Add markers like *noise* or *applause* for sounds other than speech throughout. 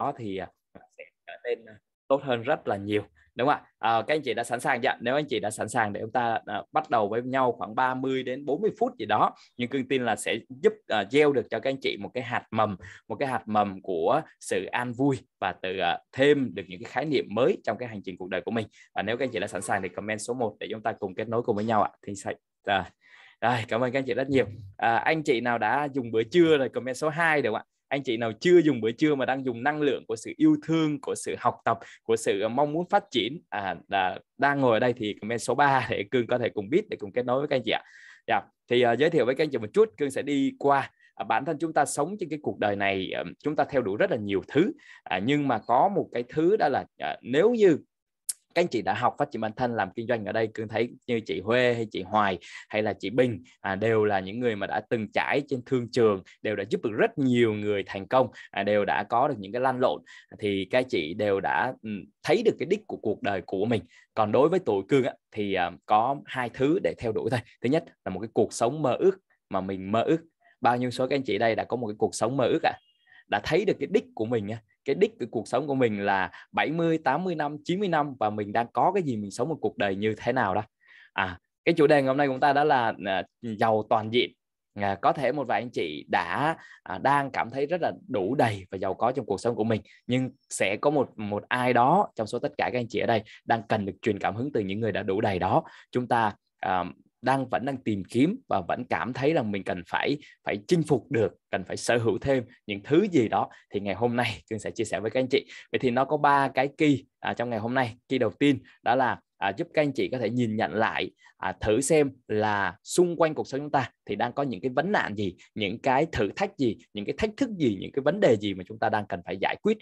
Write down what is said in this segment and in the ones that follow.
đó thì à, sẽ trở nên à, tốt hơn rất là nhiều đúng không ạ à, các anh chị đã sẵn sàng chưa nếu anh chị đã sẵn sàng để chúng ta à, bắt đầu với nhau khoảng 30 đến 40 phút gì đó nhưng cương tin là sẽ giúp à, gieo được cho các anh chị một cái hạt mầm một cái hạt mầm của sự an vui và tự à, thêm được những cái khái niệm mới trong cái hành trình cuộc đời của mình và nếu các anh chị đã sẵn sàng thì comment số 1 để chúng ta cùng kết nối cùng với nhau ạ thì sẽ à, rồi, cảm ơn các anh chị rất nhiều. À, anh chị nào đã dùng bữa trưa rồi comment số 2 được không ạ? anh chị nào chưa dùng bữa trưa mà đang dùng năng lượng của sự yêu thương của sự học tập của sự ờ, mong muốn phát triển à, là đang ngồi ở đây thì comment số 3 *laughs* để cương có thể cùng biết để cùng kết nối với các anh chị ạ dạ. thì uh, giới thiệu với các anh chị một chút cương sẽ đi qua à, bản thân chúng ta sống trên cái cuộc đời này ờ, chúng ta theo đuổi rất là nhiều thứ à, nhưng mà có một cái thứ đó là à, nếu như các anh chị đã học phát triển bản thân làm kinh doanh ở đây cương thấy như chị Huê hay chị Hoài hay là chị Bình à, đều là những người mà đã từng trải trên thương trường đều đã giúp được rất nhiều người thành công à, đều đã có được những cái lan lộn thì các chị đều đã thấy được cái đích của cuộc đời của mình còn đối với tuổi cương á, thì à, có hai thứ để theo đuổi thôi thứ nhất là một cái cuộc sống mơ ước mà mình mơ ước bao nhiêu số các anh chị đây đã có một cái cuộc sống mơ ước ạ à? đã thấy được cái đích của mình á cái đích của cuộc sống của mình là 70, 80 năm, 90 năm và mình đang có cái gì mình sống một cuộc đời như thế nào đó. À, cái chủ đề ngày hôm nay của chúng ta đó là à, giàu toàn diện. À, có thể một vài anh chị đã à, đang cảm thấy rất là đủ đầy và giàu có trong cuộc sống của mình nhưng sẽ có một một ai đó trong số tất cả các anh chị ở đây đang cần được truyền cảm hứng từ những người đã đủ đầy đó chúng ta à, đang vẫn đang tìm kiếm và vẫn cảm thấy rằng mình cần phải phải chinh phục được cần phải sở hữu thêm những thứ gì đó thì ngày hôm nay cường sẽ chia sẻ với các anh chị vậy thì nó có ba cái kỳ à, trong ngày hôm nay kỳ đầu tiên đó là à, giúp các anh chị có thể nhìn nhận lại à, thử xem là xung quanh cuộc sống chúng ta thì đang có những cái vấn nạn gì những cái thử thách gì những cái thách thức gì những cái vấn đề gì mà chúng ta đang cần phải giải quyết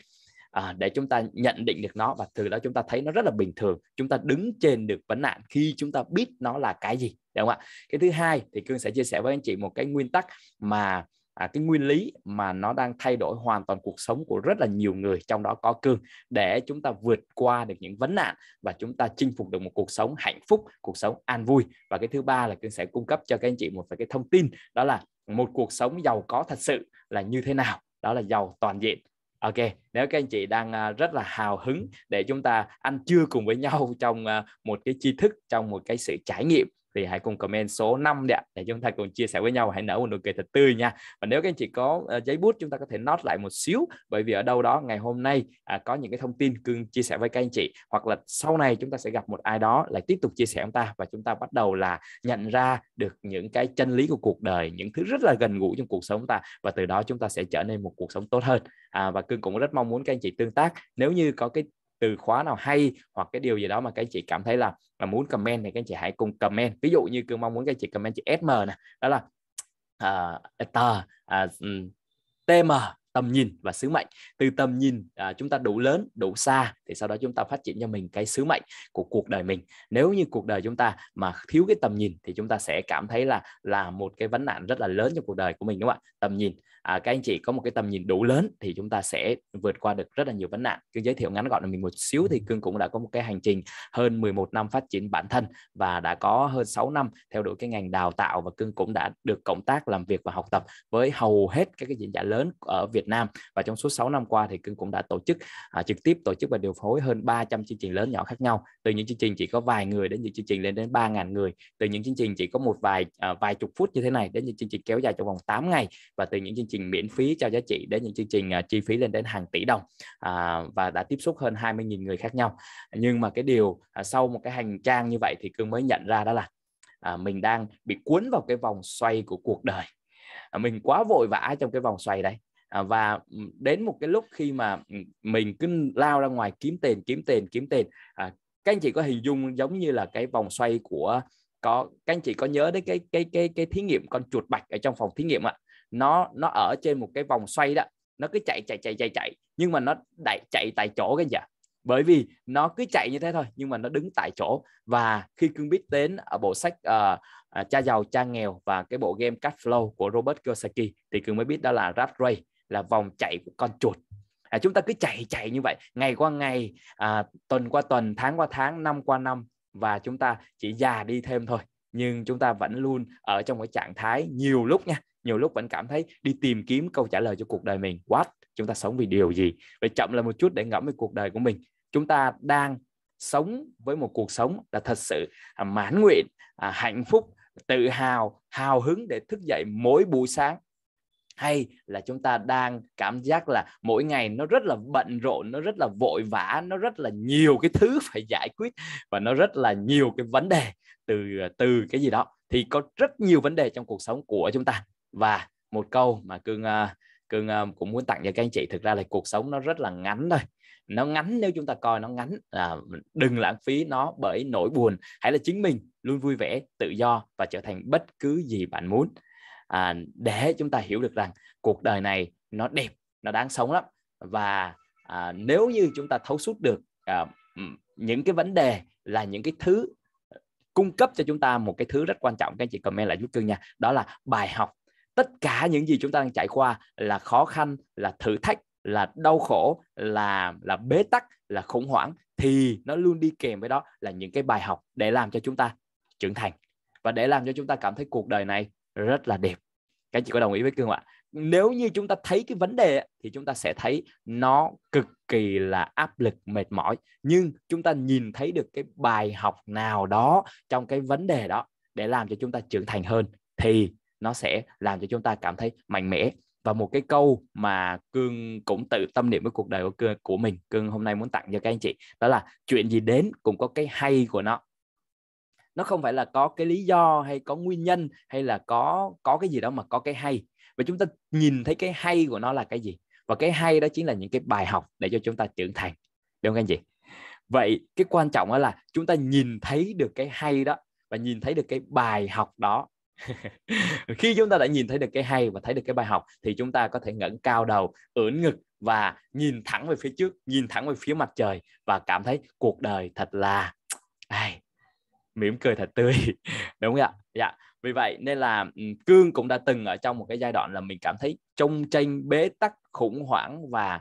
à, để chúng ta nhận định được nó và từ đó chúng ta thấy nó rất là bình thường chúng ta đứng trên được vấn nạn khi chúng ta biết nó là cái gì đúng dạ không ạ cái thứ hai thì cương sẽ chia sẻ với anh chị một cái nguyên tắc mà à, cái nguyên lý mà nó đang thay đổi hoàn toàn cuộc sống của rất là nhiều người trong đó có cương để chúng ta vượt qua được những vấn nạn và chúng ta chinh phục được một cuộc sống hạnh phúc cuộc sống an vui và cái thứ ba là cương sẽ cung cấp cho các anh chị một vài cái thông tin đó là một cuộc sống giàu có thật sự là như thế nào đó là giàu toàn diện Ok, nếu các anh chị đang à, rất là hào hứng để chúng ta ăn trưa cùng với nhau trong à, một cái tri thức, trong một cái sự trải nghiệm thì hãy cùng comment số 5 đi ạ để chúng ta cùng chia sẻ với nhau hãy nở một nụ cười thật tươi nha và nếu các anh chị có ờ, giấy bút chúng ta có thể nốt lại một xíu bởi vì ở đâu đó ngày hôm nay à, có những cái thông tin cương chia sẻ với các anh chị hoặc là sau này chúng ta sẽ gặp một ai đó lại tiếp tục chia sẻ chúng ta và chúng ta bắt đầu là nhận ra được những cái chân lý của cuộc đời những thứ rất là gần gũi trong cuộc sống ta và từ đó chúng ta sẽ trở nên một cuộc sống tốt hơn à, và cương cũng rất mong muốn các anh chị tương tác nếu như có cái từ khóa nào hay hoặc cái điều gì đó mà các anh chị cảm thấy là mà muốn comment thì các anh chị hãy cùng comment ví dụ như cứ mong muốn các anh chị comment chữ SM nè đó là uh, tờ uh, à, ừ, TM tầm nhìn và sứ mệnh từ tầm nhìn à, chúng ta đủ lớn đủ xa thì sau đó chúng ta phát triển cho mình cái sứ mệnh của cuộc đời mình nếu như cuộc đời chúng ta mà thiếu cái tầm nhìn thì chúng ta sẽ cảm thấy là là một cái vấn nạn rất là lớn trong cuộc đời của mình đúng không ạ tầm nhìn à, các anh chị có một cái tầm nhìn đủ lớn thì chúng ta sẽ vượt qua được rất là nhiều vấn nạn cương giới thiệu ngắn gọn là mình một xíu thì cương cũng đã có một cái hành trình hơn 11 năm phát triển bản thân và đã có hơn 6 năm theo đuổi cái ngành đào tạo và cương cũng đã được cộng tác làm việc và học tập với hầu hết các cái diễn giả lớn ở Việt Nam và trong suốt 6 năm qua thì cương cũng đã tổ chức à, trực tiếp tổ chức và điều phối hơn 300 chương trình lớn nhỏ khác nhau từ những chương trình chỉ có vài người đến những chương trình lên đến 3.000 người từ những chương trình chỉ có một vài à, vài chục phút như thế này đến những chương trình kéo dài trong vòng 8 ngày và từ những chương trình trình miễn phí cho giá trị đến những chương trình uh, chi phí lên đến hàng tỷ đồng uh, và đã tiếp xúc hơn 20.000 người khác nhau nhưng mà cái điều uh, sau một cái hành trang như vậy thì cương mới nhận ra đó là uh, mình đang bị cuốn vào cái vòng xoay của cuộc đời uh, mình quá vội vã trong cái vòng xoay đấy và đến một cái lúc khi mà mình cứ lao ra ngoài kiếm tiền kiếm tiền kiếm tiền à, các anh chị có hình dung giống như là cái vòng xoay của có các anh chị có nhớ đến cái cái cái cái thí nghiệm con chuột bạch ở trong phòng thí nghiệm ạ à? nó nó ở trên một cái vòng xoay đó nó cứ chạy chạy chạy chạy chạy nhưng mà nó đại chạy tại chỗ cái gì bởi vì nó cứ chạy như thế thôi nhưng mà nó đứng tại chỗ và khi cương biết đến ở bộ sách uh, cha giàu cha nghèo và cái bộ game Cash Flow của Robert Kiyosaki thì cương mới biết đó là rat race là vòng chạy của con chuột à, chúng ta cứ chạy chạy như vậy ngày qua ngày à, tuần qua tuần tháng qua tháng năm qua năm và chúng ta chỉ già đi thêm thôi nhưng chúng ta vẫn luôn ở trong cái trạng thái nhiều lúc nha nhiều lúc vẫn cảm thấy đi tìm kiếm câu trả lời cho cuộc đời mình what chúng ta sống vì điều gì vậy chậm lại một chút để ngẫm về cuộc đời của mình chúng ta đang sống với một cuộc sống là thật sự à, mãn nguyện à, hạnh phúc tự hào hào hứng để thức dậy mỗi buổi sáng hay là chúng ta đang cảm giác là mỗi ngày nó rất là bận rộn nó rất là vội vã nó rất là nhiều cái thứ phải giải quyết và nó rất là nhiều cái vấn đề từ à, từ cái gì đó thì có rất nhiều vấn đề trong cuộc sống của chúng ta và một câu mà cương à, cương à, cũng muốn tặng cho các anh chị thực ra là cuộc sống nó rất là ngắn thôi nó ngắn nếu chúng ta coi nó ngắn là đừng lãng phí nó bởi nỗi buồn hãy là chính mình luôn vui vẻ tự do và trở thành bất cứ gì bạn muốn à, để chúng ta hiểu được rằng cuộc đời này nó đẹp nó đáng sống lắm và à, nếu như chúng ta thấu suốt được à, những cái vấn đề là những cái thứ cung cấp cho chúng ta một cái thứ rất quan trọng các anh chị comment lại giúp cương nha đó là bài học tất cả những gì chúng ta đang trải qua là khó khăn là thử thách là đau khổ là là bế tắc là khủng hoảng thì nó luôn đi kèm với đó là những cái bài học để làm cho chúng ta trưởng thành và để làm cho chúng ta cảm thấy cuộc đời này rất là đẹp các chị có đồng ý với cương ạ nếu như chúng ta thấy cái vấn đề thì chúng ta sẽ thấy nó cực kỳ là áp lực mệt mỏi nhưng chúng ta nhìn thấy được cái bài học nào đó trong cái vấn đề đó để làm cho chúng ta trưởng thành hơn thì nó sẽ làm cho chúng ta cảm thấy mạnh mẽ và một cái câu mà cương cũng tự tâm niệm với cuộc đời của cương, của mình cương hôm nay muốn tặng cho các anh chị đó là chuyện gì đến cũng có cái hay của nó nó không phải là có cái lý do hay có nguyên nhân hay là có có cái gì đó mà có cái hay và chúng ta nhìn thấy cái hay của nó là cái gì và cái hay đó chính là những cái bài học để cho chúng ta trưởng thành đúng không các anh chị vậy cái quan trọng đó là chúng ta nhìn thấy được cái hay đó và nhìn thấy được cái bài học đó khi chúng ta đã nhìn thấy được cái hay và thấy được cái bài học thì chúng ta có thể ngẩng cao đầu ưỡn ngực và nhìn thẳng về phía trước nhìn thẳng về phía mặt trời và cảm thấy cuộc đời thật là ai mỉm cười thật tươi *laughs* đúng không ạ dạ vì vậy nên là cương cũng đã từng ở trong một cái giai đoạn là mình cảm thấy trong tranh bế tắc khủng hoảng và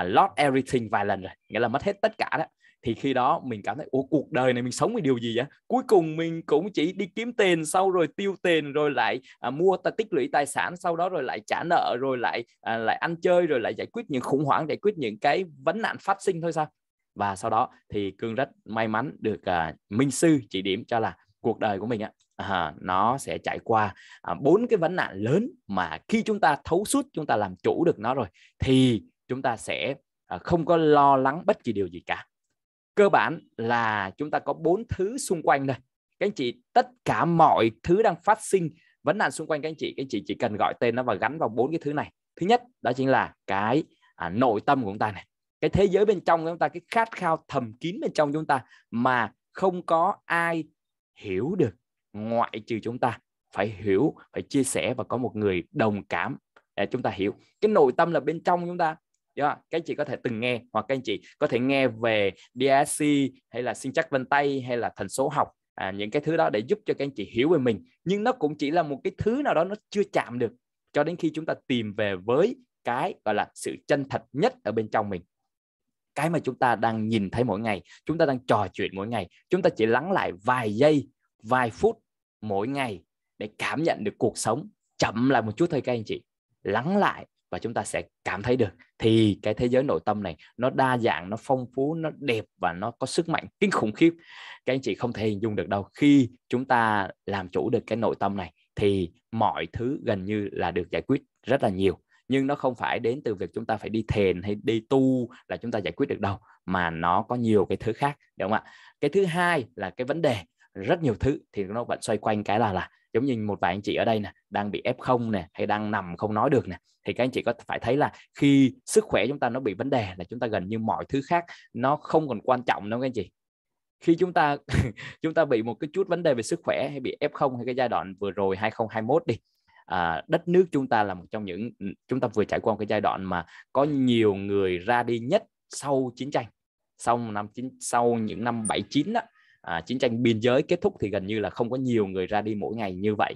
uh, lost everything vài lần rồi nghĩa là mất hết tất cả đó thì khi đó mình cảm thấy ủa cuộc đời này mình sống vì điều gì vậy cuối cùng mình cũng chỉ đi kiếm tiền sau rồi tiêu tiền rồi lại à, mua ta tích lũy tài sản sau đó rồi lại trả nợ rồi lại à, lại ăn chơi rồi lại giải quyết những khủng hoảng giải quyết những cái vấn nạn phát sinh thôi sao và sau đó thì cương rất may mắn được à, minh sư chỉ điểm cho là cuộc đời của mình á à, nó sẽ trải qua à, bốn à, cái vấn nạn lớn mà khi chúng ta thấu suốt chúng ta làm chủ được nó rồi thì chúng ta sẽ à, không có lo lắng bất kỳ điều gì cả cơ bản là chúng ta có bốn thứ xung quanh đây các anh chị tất cả mọi thứ đang phát sinh vấn nạn xung quanh các anh chị các anh chị chỉ cần gọi tên nó và gắn vào bốn cái thứ này thứ nhất đó chính là cái à, nội tâm của chúng ta này cái thế giới bên trong của chúng ta cái khát khao thầm kín bên trong chúng ta mà không có ai hiểu được ngoại trừ chúng ta phải hiểu phải chia sẻ và có một người đồng cảm để chúng ta hiểu cái nội tâm là bên trong chúng ta đó các anh chị có thể từng nghe hoặc các anh chị có thể nghe về DSC hay là sinh chắc vân tay hay là thành số học à, những cái thứ đó để giúp cho các anh chị hiểu về mình nhưng nó cũng chỉ là một cái thứ nào đó nó chưa chạm được cho đến khi chúng ta tìm về với cái gọi là sự chân thật nhất ở bên trong mình cái mà chúng ta đang nhìn thấy mỗi ngày chúng ta đang trò chuyện mỗi ngày chúng ta chỉ lắng lại vài giây vài phút mỗi ngày để cảm nhận được cuộc sống chậm lại một chút thôi các anh chị lắng lại và chúng ta sẽ cảm thấy được thì cái thế giới nội tâm này nó đa dạng nó phong phú nó đẹp và nó có sức mạnh kinh khủng khiếp các anh chị không thể hình dung được đâu khi chúng ta làm chủ được cái nội tâm này thì mọi thứ gần như là được giải quyết rất là nhiều nhưng nó không phải đến từ việc chúng ta phải đi thiền hay đi tu là chúng ta giải quyết được đâu mà nó có nhiều cái thứ khác đúng không ạ cái thứ hai là cái vấn đề rất nhiều thứ thì nó vẫn xoay quanh cái là là giống như một vài anh chị ở đây nè đang bị f0 nè hay đang nằm không nói được nè thì các anh chị có phải thấy là khi sức khỏe chúng ta nó bị vấn đề là chúng ta gần như mọi thứ khác nó không còn quan trọng đâu các anh chị khi chúng ta *laughs* chúng ta bị một cái chút vấn đề về sức khỏe hay bị f0 hay cái giai đoạn vừa rồi 2021 đi à, đất nước chúng ta là một trong những chúng ta vừa trải qua một cái giai đoạn mà có nhiều người ra đi nhất sau chiến tranh sau năm chín sau những năm 79 đó à, chiến tranh biên giới kết thúc thì gần như là không có nhiều người ra đi mỗi ngày như vậy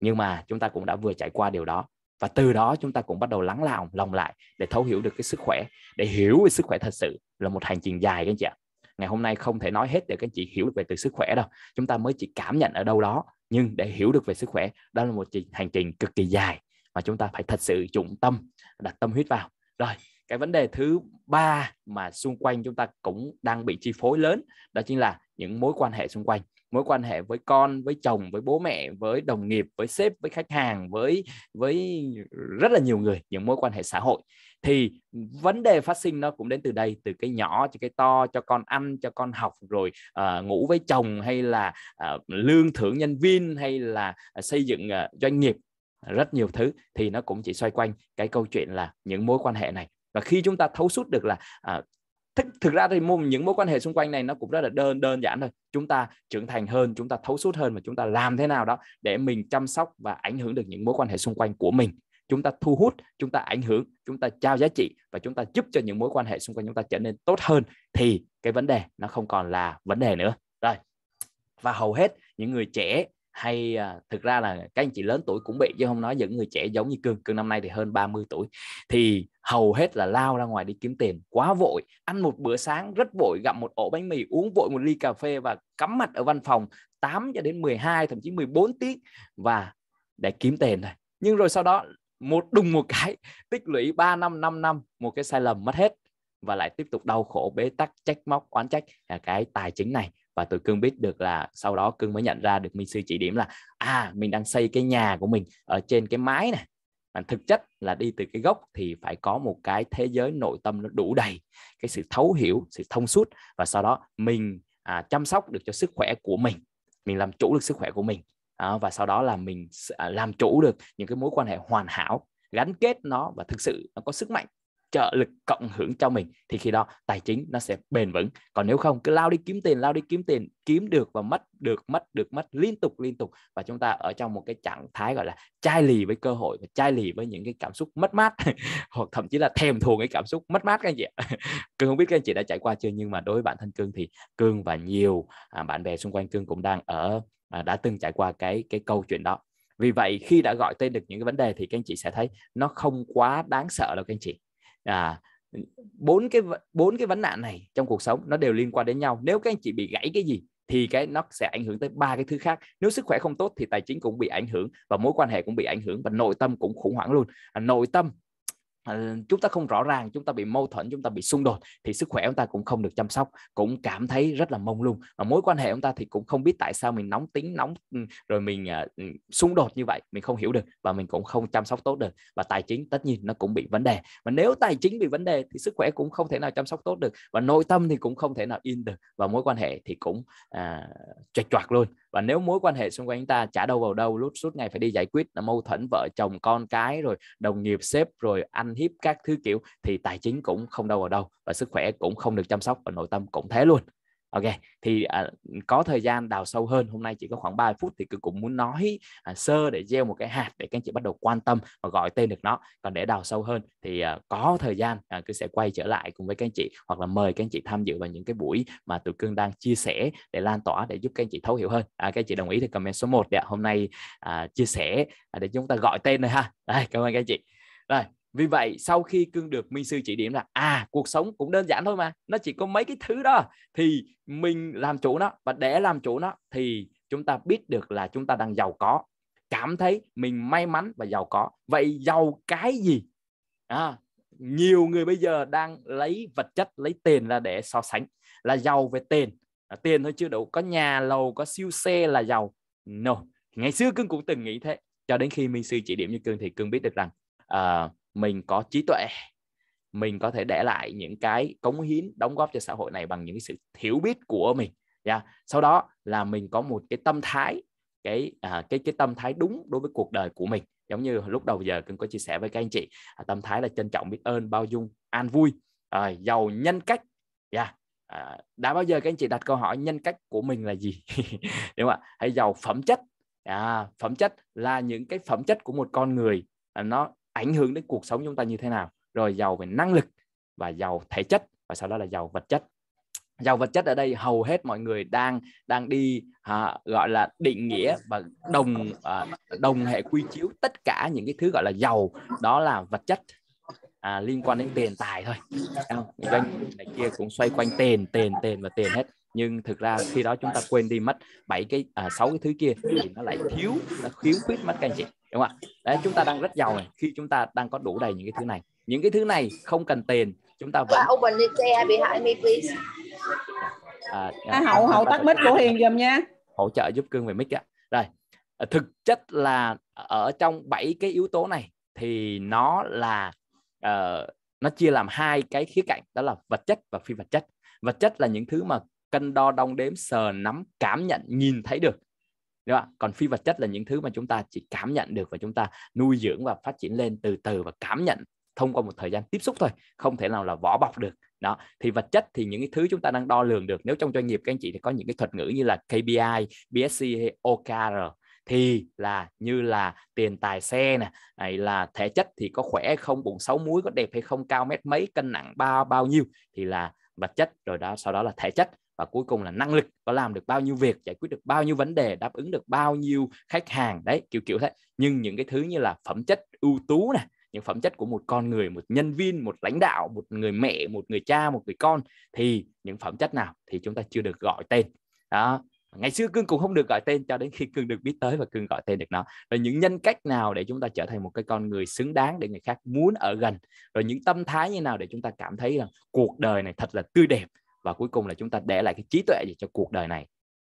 nhưng mà chúng ta cũng đã vừa trải qua điều đó và từ đó chúng ta cũng bắt đầu lắng lòng lòng lại để thấu hiểu được cái sức khỏe để hiểu về sức khỏe thật sự là một hành trình dài các anh chị ạ ngày hôm nay không thể nói hết để các anh chị hiểu về từ sức khỏe đâu chúng ta mới chỉ cảm nhận ở đâu đó nhưng để hiểu được về sức khỏe đó là một hành trình cực kỳ dài mà chúng ta phải thật sự dụng tâm đặt tâm huyết vào rồi cái vấn đề thứ ba mà xung quanh chúng ta cũng đang bị chi phối lớn đó chính là những mối quan hệ xung quanh mối quan hệ với con với chồng với bố mẹ với đồng nghiệp với sếp với khách hàng với với rất là nhiều người những mối quan hệ xã hội thì vấn đề phát sinh nó cũng đến từ đây từ cái nhỏ cho cái to cho con ăn cho con học rồi uh, ngủ với chồng hay là uh, lương thưởng nhân viên hay là uh, xây dựng uh, doanh nghiệp rất nhiều thứ thì nó cũng chỉ xoay quanh cái câu chuyện là những mối quan hệ này và khi chúng ta thấu suốt được là à, thực, thực ra thì môn những mối quan hệ xung quanh này nó cũng rất là đơn đơn giản thôi chúng ta trưởng thành hơn chúng ta thấu suốt hơn và chúng ta làm thế nào đó để mình chăm sóc và ảnh hưởng được những mối quan hệ xung quanh của mình chúng ta thu hút chúng ta ảnh hưởng chúng ta trao giá trị và chúng ta giúp cho những mối quan hệ xung quanh chúng ta trở nên tốt hơn thì cái vấn đề nó không còn là vấn đề nữa rồi và hầu hết những người trẻ hay à, thực ra là các anh chị lớn tuổi cũng bị chứ không nói những người trẻ giống như cương cương năm nay thì hơn 30 tuổi thì hầu hết là lao ra ngoài đi kiếm tiền quá vội ăn một bữa sáng rất vội gặm một ổ bánh mì uống vội một ly cà phê và cắm mặt ở văn phòng 8 cho đến 12 thậm chí 14 tiếng và để kiếm tiền này nhưng rồi sau đó một đùng một cái *laughs* tích lũy 3 năm 5 năm một cái sai lầm mất hết và lại tiếp tục đau khổ bế tắc trách móc oán trách à, cái tài chính này và tụi cương biết được là sau đó cương mới nhận ra được minh sư chỉ điểm là à mình đang xây cái nhà của mình ở trên cái mái này mà thực chất là đi từ cái gốc thì phải có một cái thế giới nội tâm nó đủ đầy cái sự thấu hiểu sự thông suốt và sau đó mình à, chăm sóc được cho sức khỏe của mình mình làm chủ được sức khỏe của mình à, và sau đó là mình à, làm chủ được những cái mối quan hệ hoàn hảo gắn kết nó và thực sự nó có sức mạnh trợ lực cộng hưởng cho mình thì khi đó tài chính nó sẽ bền vững còn nếu không cứ lao đi kiếm tiền lao đi kiếm tiền kiếm được và mất được mất được mất liên tục liên tục và chúng ta ở trong một cái trạng thái gọi là chai lì với cơ hội và chai lì với những cái cảm xúc mất mát *laughs* hoặc thậm chí là thèm thuồng cái cảm xúc mất mát các anh chị *laughs* cương không biết các anh chị đã trải qua chưa nhưng mà đối với bản thân cương thì cương và nhiều à, bạn bè xung quanh cương cũng đang ở à, đã từng trải qua cái cái câu chuyện đó vì vậy khi đã gọi tên được những cái vấn đề thì các anh chị sẽ thấy nó không quá đáng sợ đâu các anh chị à, bốn cái bốn cái vấn nạn này trong cuộc sống nó đều liên quan đến nhau nếu các anh chị bị gãy cái gì thì cái nó sẽ ảnh hưởng tới ba cái thứ khác nếu sức khỏe không tốt thì tài chính cũng bị ảnh hưởng và mối quan hệ cũng bị ảnh hưởng và nội tâm cũng khủng hoảng luôn à, nội tâm Ờ, chúng ta không rõ ràng chúng ta bị mâu thuẫn chúng ta bị xung đột thì sức khỏe chúng ta cũng không được chăm sóc cũng cảm thấy rất là mông lung và mối quan hệ chúng ta thì cũng không biết tại sao mình nóng tính nóng ừ, rồi mình ờ, ừ, xung đột như vậy mình không hiểu được và mình cũng không chăm sóc tốt được và tài chính tất nhiên nó cũng bị vấn đề và nếu tài chính bị vấn đề thì sức khỏe cũng không thể nào chăm sóc tốt được và nội tâm thì cũng không thể nào yên được và mối quan hệ thì cũng uh, chệch choạc luôn và nếu mối quan hệ xung quanh ta chả đâu vào đâu lúc suốt ngày phải đi giải quyết là mâu thuẫn vợ chồng con cái rồi đồng nghiệp sếp rồi ăn hiếp các thứ kiểu thì tài chính cũng không đâu vào đâu và sức khỏe cũng không được chăm sóc và nội tâm cũng thế luôn Ok, thì à, có thời gian đào sâu hơn, hôm nay chỉ có khoảng 30 phút thì cứ cũng muốn nói à, sơ để gieo một cái hạt để các anh chị bắt đầu quan tâm và gọi tên được nó. Còn để đào sâu hơn thì à, có thời gian à, cứ sẽ quay trở lại cùng với các anh chị hoặc là mời các anh chị tham dự vào những cái buổi mà tụi cương đang chia sẻ để lan tỏa để giúp các anh chị thấu hiểu hơn. À, các anh chị đồng ý thì comment số 1 để hôm nay à, chia sẻ à, để chúng ta gọi tên này ha. Đây, cảm ơn các anh chị. Rồi, vì vậy sau khi cương được minh sư chỉ điểm là à cuộc sống cũng đơn giản thôi mà nó chỉ có mấy cái thứ đó thì mình làm chủ nó và để làm chủ nó thì chúng ta biết được là chúng ta đang giàu có cảm thấy mình may mắn và giàu có vậy giàu cái gì à, nhiều người bây giờ đang lấy vật chất lấy tiền ra để so sánh là giàu về tiền à, tiền thôi chưa đủ có nhà lầu có siêu xe là giàu no ngày xưa cương cũng từng nghĩ thế cho đến khi minh sư chỉ điểm như cương thì cương biết được rằng uh, mình có trí tuệ mình có thể để lại những cái cống hiến đóng góp cho xã hội này bằng những sự hiểu biết của mình yeah. sau đó là mình có một cái tâm thái cái à, cái cái tâm thái đúng đối với cuộc đời của mình giống như lúc đầu giờ cưng có chia sẻ với các anh chị à, tâm thái là trân trọng biết ơn bao dung an vui à, giàu nhân cách yeah. à, đã bao giờ các anh chị đặt câu hỏi nhân cách của mình là gì *laughs* đúng không ạ hay giàu phẩm chất à, phẩm chất là những cái phẩm chất của một con người à, nó ảnh hưởng đến cuộc sống chúng ta như thế nào rồi giàu về năng lực và giàu thể chất và sau đó là giàu vật chất giàu vật chất ở đây hầu hết mọi người đang đang đi à, gọi là định nghĩa và đồng à, đồng hệ quy chiếu tất cả những cái thứ gọi là giàu đó là vật chất à, liên quan đến tiền tài thôi doanh này kia cũng xoay quanh tiền tiền tiền và tiền hết nhưng thực ra khi đó chúng ta quên đi mất bảy cái à, sáu cái thứ kia thì nó lại thiếu nó khiếu khuyết mất các anh chị đúng không ạ đấy chúng ta đang rất giàu này khi chúng ta đang có đủ đầy những cái thứ này những cái thứ này không cần tiền chúng ta vẫn uh, open the chair behind me please à, à, à hậu à, hậu tắt mic của hiền giùm nha hỗ trợ giúp cương về mic á đây thực chất là ở trong bảy cái yếu tố này thì nó là uh, nó chia làm hai cái khía cạnh đó là vật chất và phi vật chất vật chất là những thứ mà cân đo đong đếm sờ nắm cảm nhận nhìn thấy được đó còn phi vật chất là những thứ mà chúng ta chỉ cảm nhận được và chúng ta nuôi dưỡng và phát triển lên từ từ và cảm nhận thông qua một thời gian tiếp xúc thôi không thể nào là vỏ bọc được đó thì vật chất thì những cái thứ chúng ta đang đo lường được nếu trong doanh nghiệp các anh chị thì có những cái thuật ngữ như là KPI, BSC hay OKR thì là như là tiền tài xe nè hay là thể chất thì có khỏe hay không bụng sáu múi có đẹp hay không cao mét mấy cân nặng bao bao nhiêu thì là vật chất rồi đó sau đó là thể chất và cuối cùng là năng lực có làm được bao nhiêu việc giải quyết được bao nhiêu vấn đề đáp ứng được bao nhiêu khách hàng đấy kiểu kiểu thế nhưng những cái thứ như là phẩm chất ưu tú này những phẩm chất của một con người một nhân viên một lãnh đạo một người mẹ một người cha một người con thì những phẩm chất nào thì chúng ta chưa được gọi tên đó ngày xưa cương cũng không được gọi tên cho đến khi cương được biết tới và cương gọi tên được nó rồi những nhân cách nào để chúng ta trở thành một cái con người xứng đáng để người khác muốn ở gần rồi những tâm thái như nào để chúng ta cảm thấy rằng cuộc đời này thật là tươi đẹp và cuối cùng là chúng ta để lại cái trí tuệ gì cho cuộc đời này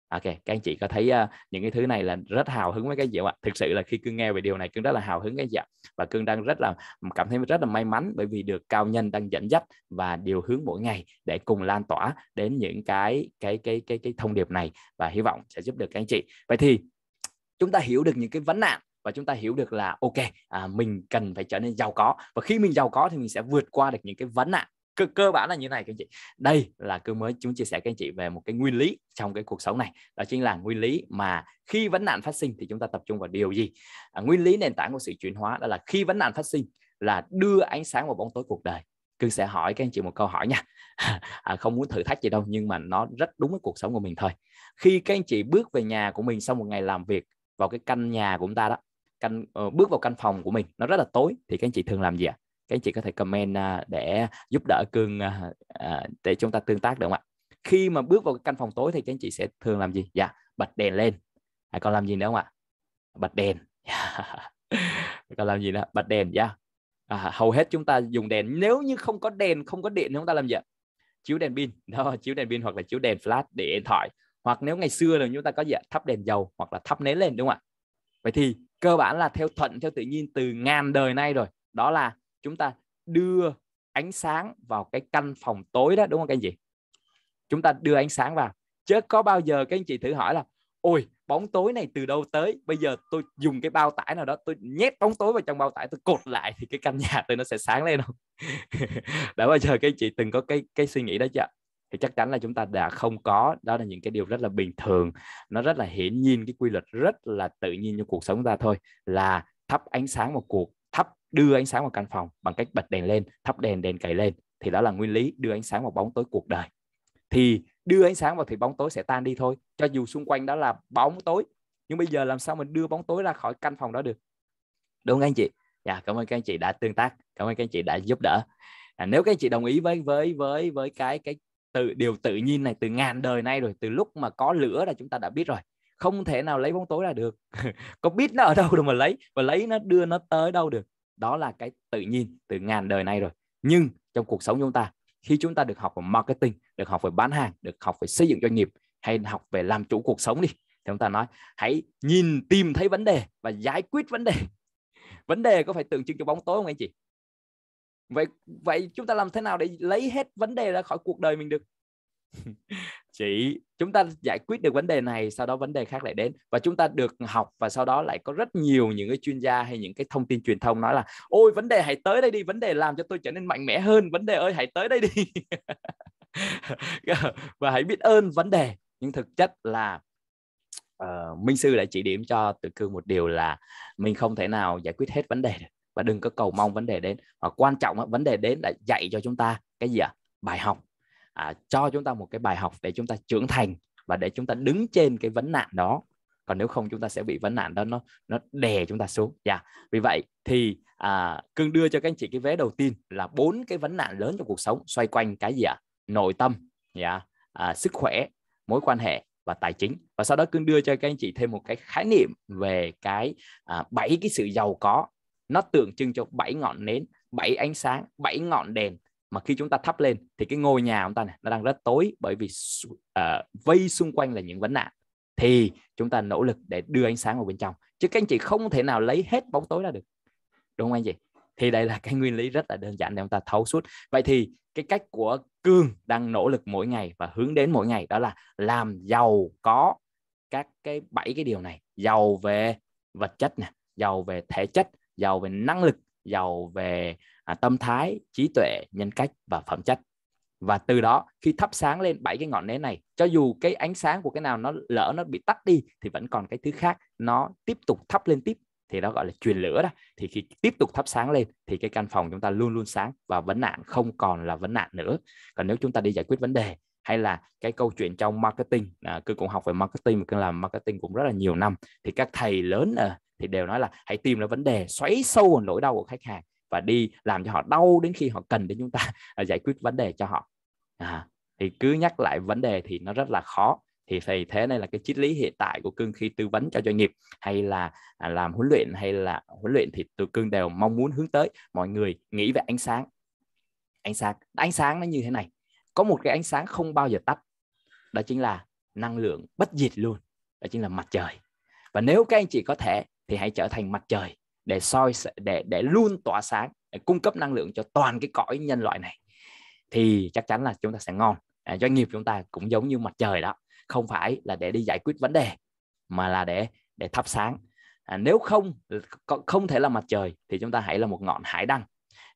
ok các anh chị có thấy uh, những cái thứ này là rất hào hứng với cái gì không ạ thực sự là khi cương nghe về điều này cương rất là hào hứng cái gì ạ và cương đang rất là cảm thấy rất là may mắn bởi vì được cao nhân đang dẫn dắt và điều hướng mỗi ngày để cùng lan tỏa đến những cái cái cái cái cái thông điệp này và hy vọng sẽ giúp được các anh chị vậy thì chúng ta hiểu được những cái vấn nạn và chúng ta hiểu được là ok à, mình cần phải trở nên giàu có và khi mình giàu có thì mình sẽ vượt qua được những cái vấn nạn cơ cơ bản là như này các anh chị đây là cơ mới chúng chia sẻ các anh chị về một cái nguyên lý trong cái cuộc sống này đó chính là nguyên lý mà khi vấn nạn phát sinh thì chúng ta tập trung vào điều gì à, nguyên lý nền tảng của sự chuyển hóa đó là khi vấn nạn phát sinh là đưa ánh sáng vào bóng tối cuộc đời cưng sẽ hỏi các anh chị một câu hỏi nha *laughs* à, không muốn thử thách gì đâu nhưng mà nó rất đúng với cuộc sống của mình thôi khi các anh chị bước về nhà của mình sau một ngày làm việc vào cái căn nhà của chúng ta đó căn uh, bước vào căn phòng của mình nó rất là tối thì các anh chị thường làm gì ạ các anh chị có thể comment à, để giúp đỡ cương à, à, để chúng ta tương tác được không ạ khi mà bước vào căn phòng tối thì các anh chị sẽ thường làm gì dạ bật đèn lên à, còn làm gì nữa không ạ bật đèn dạ. *laughs* còn làm gì nữa bật đèn dạ à, hầu hết chúng ta dùng đèn nếu như không có đèn không có điện thì chúng ta làm gì chiếu đèn pin *laughs* đó chiếu đèn pin hoặc là chiếu đèn flash để điện thoại hoặc nếu ngày xưa là chúng ta có gì thắp đèn dầu hoặc là thắp nến lên đúng không ạ vậy thì cơ bản là theo thuận theo tự nhiên từ ngàn đời nay rồi đó là chúng ta đưa ánh sáng vào cái căn phòng tối đó đúng không các anh chị chúng ta đưa ánh sáng vào chứ có bao giờ các anh chị thử hỏi là ôi bóng tối này từ đâu tới bây giờ tôi dùng cái bao tải nào đó tôi nhét bóng tối vào trong bao tải tôi cột lại thì cái căn nhà tôi nó sẽ sáng lên không *laughs* đã bao giờ các anh chị từng có cái cái suy nghĩ đó chưa thì chắc chắn là chúng ta đã không có đó là những cái điều rất là bình thường nó rất là hiển nhiên cái quy luật rất là tự nhiên trong cuộc sống ta thôi là thắp ánh sáng vào cuộc đưa ánh sáng vào căn phòng bằng cách bật đèn lên thắp đèn đèn cày lên thì đó là nguyên lý đưa ánh sáng vào bóng tối cuộc đời thì đưa ánh sáng vào thì bóng tối sẽ tan đi thôi cho dù xung quanh đó là bóng tối nhưng bây giờ làm sao mình đưa bóng tối ra khỏi căn phòng đó được đúng không anh chị dạ cảm ơn các anh chị đã tương tác cảm ơn các anh chị đã giúp đỡ à, nếu các anh chị đồng ý với với với với cái cái từ điều tự nhiên này từ ngàn đời nay rồi từ lúc mà có lửa là chúng ta đã biết rồi không thể nào lấy bóng tối ra được *laughs* có biết nó ở đâu đâu mà lấy và lấy nó đưa nó tới đâu được đó là cái tự nhiên từ ngàn đời nay rồi nhưng trong cuộc sống chúng ta khi chúng ta được học về marketing được học về bán hàng được học về xây dựng doanh nghiệp hay học về làm chủ cuộc sống đi thì chúng ta nói hãy nhìn tìm thấy vấn đề và giải quyết vấn đề *laughs* vấn đề có phải tượng trưng cho bóng tối không anh chị vậy vậy chúng ta làm thế nào để lấy hết vấn đề ra khỏi cuộc đời mình được *laughs* chỉ chúng ta giải quyết được vấn đề này sau đó vấn đề khác lại đến và chúng ta được học và sau đó lại có rất nhiều những cái chuyên gia hay những cái thông tin truyền thông nói là ôi vấn đề hãy tới đây đi vấn đề làm cho tôi trở nên mạnh mẽ hơn vấn đề ơi hãy tới đây đi *laughs* và hãy biết ơn vấn đề nhưng thực chất là uh, minh sư đã chỉ điểm cho tự cư một điều là mình không thể nào giải quyết hết vấn đề được và đừng có cầu mong vấn đề đến và quan trọng vấn đề đến là dạy cho chúng ta cái gì ạ à? bài học à, cho chúng ta một cái bài học để chúng ta trưởng thành và để chúng ta đứng trên cái vấn nạn đó còn nếu không chúng ta sẽ bị vấn nạn đó nó nó đè chúng ta xuống dạ yeah. vì vậy thì à, cương đưa cho các anh chị cái vé đầu tiên là bốn cái vấn nạn lớn trong cuộc sống xoay quanh cái gì ạ à? nội tâm dạ yeah. à, sức khỏe mối quan hệ và tài chính và sau đó cương đưa cho các anh chị thêm một cái khái niệm về cái à, bảy à, cái sự giàu có nó tượng trưng cho bảy ngọn nến bảy ánh sáng bảy ngọn đèn mà khi chúng ta thắp lên thì cái ngôi nhà chúng ta này nó đang rất tối bởi vì uh, vây xung quanh là những vấn nạn thì chúng ta nỗ lực để đưa ánh sáng vào bên trong chứ các anh chị không thể nào lấy hết bóng tối ra được đúng không anh chị thì đây là cái nguyên lý rất là đơn giản để chúng ta thấu suốt vậy thì cái cách của cương đang nỗ lực mỗi ngày và hướng đến mỗi ngày đó là làm giàu có các cái bảy cái điều này giàu về vật chất nè giàu về thể chất giàu về năng lực giàu về à, tâm thái trí tuệ nhân cách và phẩm chất và từ đó khi thắp sáng lên bảy cái ngọn nến này cho dù cái ánh sáng của cái nào nó lỡ nó bị tắt đi thì vẫn còn cái thứ khác nó tiếp tục thắp lên tiếp thì đó gọi là truyền lửa đó thì khi tiếp tục thắp sáng lên thì cái căn phòng chúng ta luôn luôn sáng và vấn nạn không còn là vấn nạn nữa còn nếu chúng ta đi giải quyết vấn đề hay là cái câu chuyện trong marketing à, cứ cũng học về marketing mà cứ làm marketing cũng rất là nhiều năm thì các thầy lớn ở thì đều nói là hãy tìm ra vấn đề xoáy sâu vào nỗi đau của khách hàng và đi làm cho họ đau đến khi họ cần đến chúng ta *laughs* à, giải quyết vấn đề cho họ à, thì cứ nhắc lại vấn đề thì nó rất là khó thì thầy thế này là cái triết lý hiện tại của cương khi tư vấn cho doanh nghiệp hay là à, làm huấn luyện hay là huấn luyện thì tôi cương đều mong muốn hướng tới mọi người nghĩ về ánh sáng ánh sáng ánh sáng nó như thế này có một cái ánh sáng không bao giờ tắt đó chính là năng lượng bất diệt luôn đó chính là mặt trời và nếu các anh chị có thể thì hãy trở thành mặt trời để soi để để luôn tỏa sáng để cung cấp năng lượng cho toàn cái cõi nhân loại này thì chắc chắn là chúng ta sẽ ngon à, doanh nghiệp chúng ta cũng giống như mặt trời đó không phải là để đi giải quyết vấn đề mà là để để thắp sáng à, nếu không không thể là mặt trời thì chúng ta hãy là một ngọn hải đăng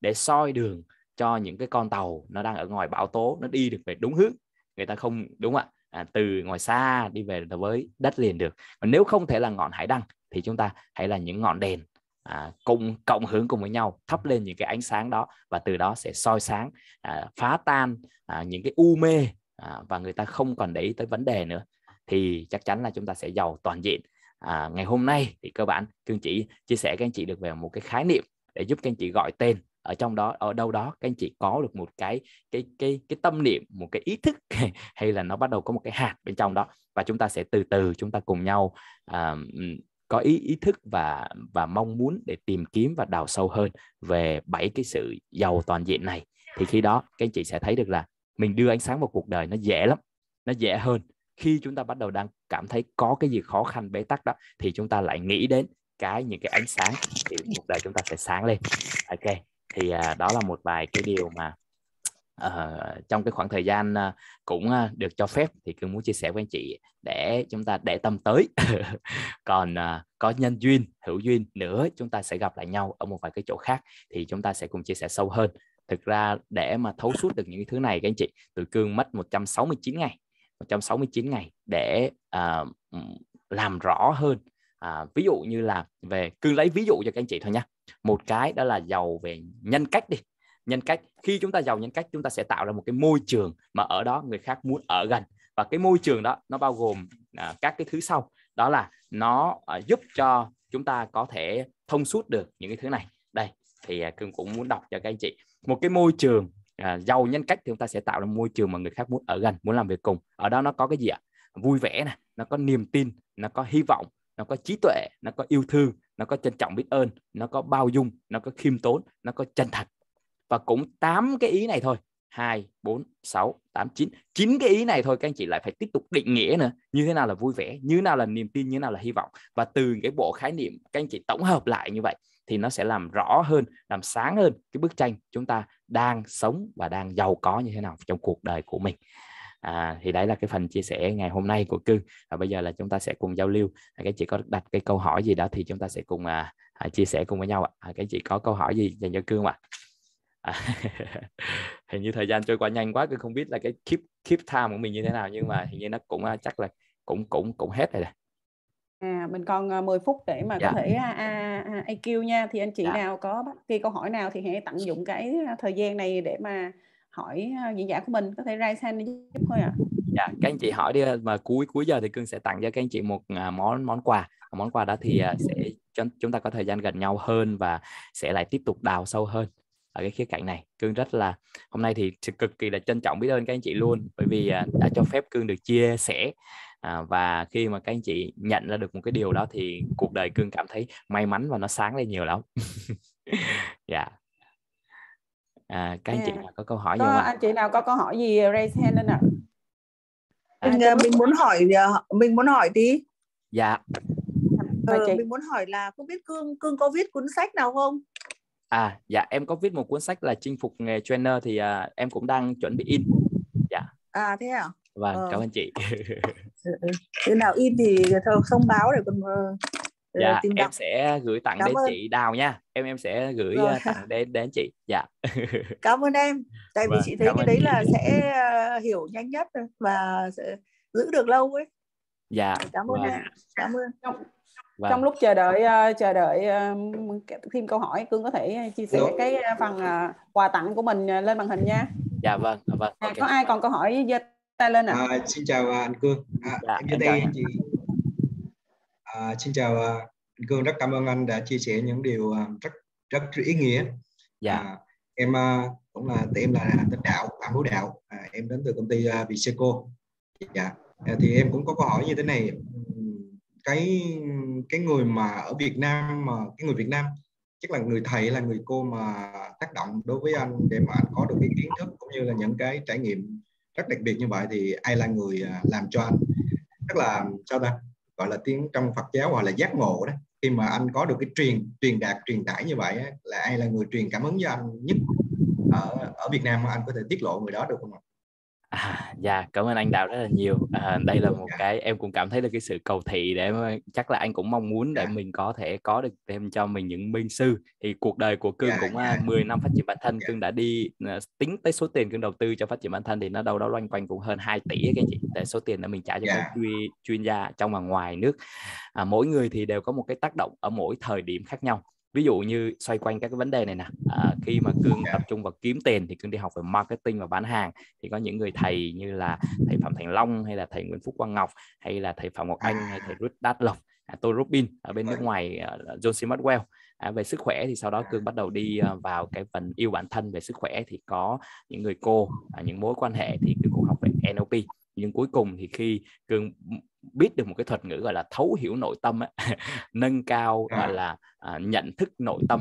để soi đường cho những cái con tàu nó đang ở ngoài bão tố nó đi được về đúng hướng người ta không đúng không ạ à, từ ngoài xa đi về với đất liền được còn nếu không thể là ngọn hải đăng thì chúng ta hãy là những ngọn đèn à, cùng cộng hướng cùng với nhau thắp lên những cái ánh sáng đó và từ đó sẽ soi sáng à, phá tan à, những cái u mê à, và người ta không còn để ý tới vấn đề nữa thì chắc chắn là chúng ta sẽ giàu toàn diện à, ngày hôm nay thì cơ bản cương chỉ chia sẻ các anh chị được về một cái khái niệm để giúp các anh chị gọi tên ở trong đó ở đâu đó các anh chị có được một cái cái cái cái tâm niệm một cái ý thức *laughs* hay là nó bắt đầu có một cái hạt bên trong đó và chúng ta sẽ từ từ chúng ta cùng nhau uh, có ý ý thức và và mong muốn để tìm kiếm và đào sâu hơn về bảy cái sự giàu toàn diện này thì khi đó các anh chị sẽ thấy được là mình đưa ánh sáng vào cuộc đời nó dễ lắm nó dễ hơn khi chúng ta bắt đầu đang cảm thấy có cái gì khó khăn bế tắc đó thì chúng ta lại nghĩ đến cái những cái ánh sáng thì cuộc đời chúng ta sẽ sáng lên ok thì à, đó là một vài cái điều mà uh, trong cái khoảng thời gian uh, cũng uh, được cho phép thì cương muốn chia sẻ với anh chị để chúng ta để tâm tới *laughs* còn uh, có nhân duyên hữu duyên nữa chúng ta sẽ gặp lại nhau ở một vài cái chỗ khác thì chúng ta sẽ cùng chia sẻ sâu hơn thực ra để mà thấu suốt được những thứ này các anh chị từ cương mất 169 ngày 169 ngày để uh, làm rõ hơn à, ví dụ như là về cứ lấy ví dụ cho các anh chị thôi nha một cái đó là giàu về nhân cách đi nhân cách khi chúng ta giàu nhân cách chúng ta sẽ tạo ra một cái môi trường mà ở đó người khác muốn ở gần và cái môi trường đó nó bao gồm à, các cái thứ sau đó là nó à, giúp cho chúng ta có thể thông suốt được những cái thứ này đây thì à, cương cũng muốn đọc cho các anh chị một cái môi trường à, giàu nhân cách thì chúng ta sẽ tạo ra môi trường mà người khác muốn ở gần muốn làm việc cùng ở đó nó có cái gì ạ vui vẻ này nó có niềm tin nó có hy vọng nó có trí tuệ nó có yêu thương nó có trân trọng biết ơn nó có bao dung nó có khiêm tốn nó có chân thật và cũng tám cái ý này thôi 2, 4, 6, 8, 9 9 cái ý này thôi các anh chị lại phải tiếp tục định nghĩa nữa Như thế nào là vui vẻ, như thế nào là niềm tin, như thế nào là hy vọng Và từ cái bộ khái niệm các anh chị tổng hợp lại như vậy Thì nó sẽ làm rõ hơn, làm sáng hơn cái bức tranh chúng ta đang sống và đang giàu có như thế nào trong cuộc đời của mình À, thì đấy là cái phần chia sẻ ngày hôm nay của cư và bây giờ là chúng ta sẽ cùng giao lưu à, các chị có đặt cái câu hỏi gì đó thì chúng ta sẽ cùng à, à, chia sẻ cùng với nhau ạ à, các chị có câu hỏi gì dành cho cương ạ à? À, *laughs* hình như thời gian trôi qua nhanh quá cứ không biết là cái keep keep time của mình như thế nào nhưng mà hình như nó cũng à, chắc là cũng cũng cũng hết rồi này. À, mình còn 10 à, phút để mà dạ. có thể à, nha thì anh chị dạ. nào có bất kỳ câu hỏi nào thì hãy tận dụng cái thời gian này để mà hỏi diễn giả của mình có thể raise hand giúp thôi ạ. À. Dạ, các anh chị hỏi đi mà cuối cuối giờ thì cương sẽ tặng cho các anh chị một món món quà món quà đó thì sẽ chúng ta có thời gian gần nhau hơn và sẽ lại tiếp tục đào sâu hơn ở cái khía cạnh này cương rất là hôm nay thì cực kỳ là trân trọng biết ơn các anh chị ừ. luôn bởi vì à, đã cho phép cương được chia sẻ à, và khi mà các anh chị nhận ra được một cái điều đó thì cuộc đời cương cảm thấy may mắn và nó sáng lên nhiều lắm *laughs* dạ yeah. à, các anh chị à, nào có câu hỏi gì không anh chị nào có câu hỏi gì raise hand lên ạ à, mình mình muốn hỏi mình muốn hỏi tí dạ ừ, mình muốn hỏi là không biết cương cương có viết cuốn sách nào không à dạ em có viết một cuốn sách là chinh phục nghề trainer thì à, em cũng đang chuẩn bị in dạ à thế à vâng ờ. cảm ơn chị khi *laughs* nào in thì thông báo để còn ờ, ờ, dạ tìm em sẽ gửi tặng cảm đến ơn. chị đào nha em em sẽ gửi Rồi. Ờ, tặng *laughs* đến đến chị dạ *laughs* cảm ơn em tại vâng, vì chị thấy cái đấy chị. là sẽ hiểu nhanh nhất và sẽ giữ được lâu ấy dạ cảm ơn vâng. em cảm ơn Vâng. Trong lúc chờ đợi uh, chờ đợi uh, thêm câu hỏi, Cương có thể ờ, chia sẻ Được. cái phần uh, quà tặng của mình lên màn hình nha. Dạ vâng, dạ vâng. À, okay. Có ai còn câu hỏi giơ tay lên ạ? À? À, xin chào anh Cương. À, dạ, em đây chị. À, xin chào anh Cương, rất cảm ơn anh đã chia sẻ những điều rất rất ý nghĩa. Dạ. À, em cũng là em là tên đạo, anh Hữu Đạo. À, em đến từ công ty Viseco. Dạ. À, thì em cũng có câu hỏi như thế này cái cái người mà ở Việt Nam mà cái người Việt Nam chắc là người thầy là người cô mà tác động đối với anh để mà anh có được cái kiến thức cũng như là những cái trải nghiệm rất đặc biệt như vậy thì ai là người à, làm cho anh tức là sao ta gọi là tiếng trong Phật giáo gọi là giác ngộ đó khi mà anh có được cái truyền truyền đạt truyền tải như vậy là ai là người truyền cảm hứng cho anh nhất ở ở Việt Nam mà anh có thể tiết lộ người đó được không ạ? À, dạ cảm ơn anh Đào rất là nhiều. À, đây là một cái em cũng cảm thấy là cái sự cầu thị để chắc là anh cũng mong muốn để à. mình có thể có được thêm cho mình những minh sư. Thì cuộc đời của cương dạ, cũng uh, à, 10 dạ. năm phát triển bản thân dạ. cương đã đi à, tính tới số tiền cương đầu tư cho phát triển bản thân thì nó đâu đó loanh quanh cũng hơn 2 tỷ các anh chị. Để số tiền để mình trả cho các chuyên, chuyên gia trong và ngoài nước. À, mỗi người thì đều có một cái tác động ở mỗi thời điểm khác nhau ví dụ như xoay quanh các cái vấn đề này nè à, khi mà cương dạ. tập trung vào kiếm tiền thì cương đi học về marketing và bán hàng thì có những người thầy như là thầy phạm thành long hay là thầy nguyễn phúc quang ngọc hay là thầy phạm ngọc anh hay thầy ruth đát lộc à, tôi robin ở bên nước vâng. ngoài uh, à, john maxwell à, về sức khỏe thì sau đó cương bắt đầu đi à, vào cái phần yêu bản thân về sức khỏe thì có những người cô à, những mối quan hệ thì cương cũng học về nlp nhưng cuối cùng thì khi cương biết được một cái thuật ngữ gọi là thấu hiểu nội tâm ấy, *laughs* nâng cao à. gọi là à, nhận thức nội tâm